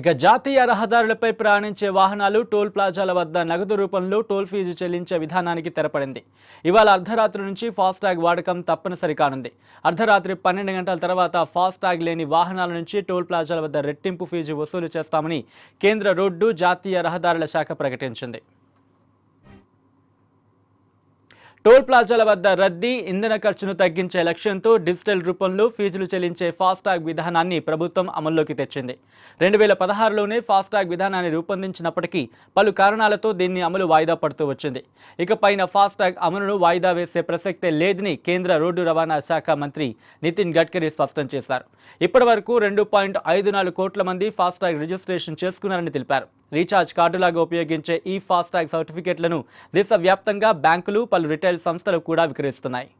ఇక జాతీయ రహదారులపై ప్రయాణించే వాహనాలు టోల్ ప్లాజాల వద్ద నగదు రూపంలో టోల్ ఫీజు చెల్లించే విధానానికి తెరపడింది ఇవాళ అర్ధరాత్రి నుంచి ఫాస్టాగ్ వాడకం తప్పనిసరి కానుంది అర్ధరాత్రి పన్నెండు గంటల తర్వాత ఫాస్టాగ్ లేని వాహనాల నుంచి టోల్ ప్లాజాల వద్ద రెట్టింపు ఫీజు వసూలు చేస్తామని కేంద్ర రోడ్డు జాతీయ రహదారుల శాఖ ప్రకటించింది టోల్ ప్లాజాల వద్ద రద్దీ ఇంధన ఖర్చును తగ్గించే లక్ష్యంతో డిజిటల్ రూపంలో ఫీజులు చెల్లించే ఫాస్టాగ్ విధానాన్ని ప్రభుత్వం అమల్లోకి తెచ్చింది రెండు వేల పదహారులోనే ఫాస్టాగ్ విధానాన్ని రూపొందించినప్పటికీ పలు కారణాలతో దీన్ని అమలు వాయిదా పడుతూ వచ్చింది ఇకపైన ఫాస్టాగ్ అమలును వాయిదా వేసే ప్రసక్తే లేదని కేంద్ర రోడ్డు రవాణా శాఖ మంత్రి నితిన్ గడ్కరీ స్పష్టం చేశారు ఇప్పటి వరకు రెండు పాయింట్ ఐదు నాలుగు కోట్ల మంది ఫాస్టాగ్ రిజిస్ట్రేషన్ చేసుకున్నారని తెలిపారు రీఛార్జ్ కార్డులాగా ఉపయోగించే ఈ ఫాస్టాగ్ సర్టిఫికెట్లను దేశవ్యాప్తంగా బ్యాంకులు పలు రిటైల్ సంస్థలు కూడా విక్రయిస్తున్నాయి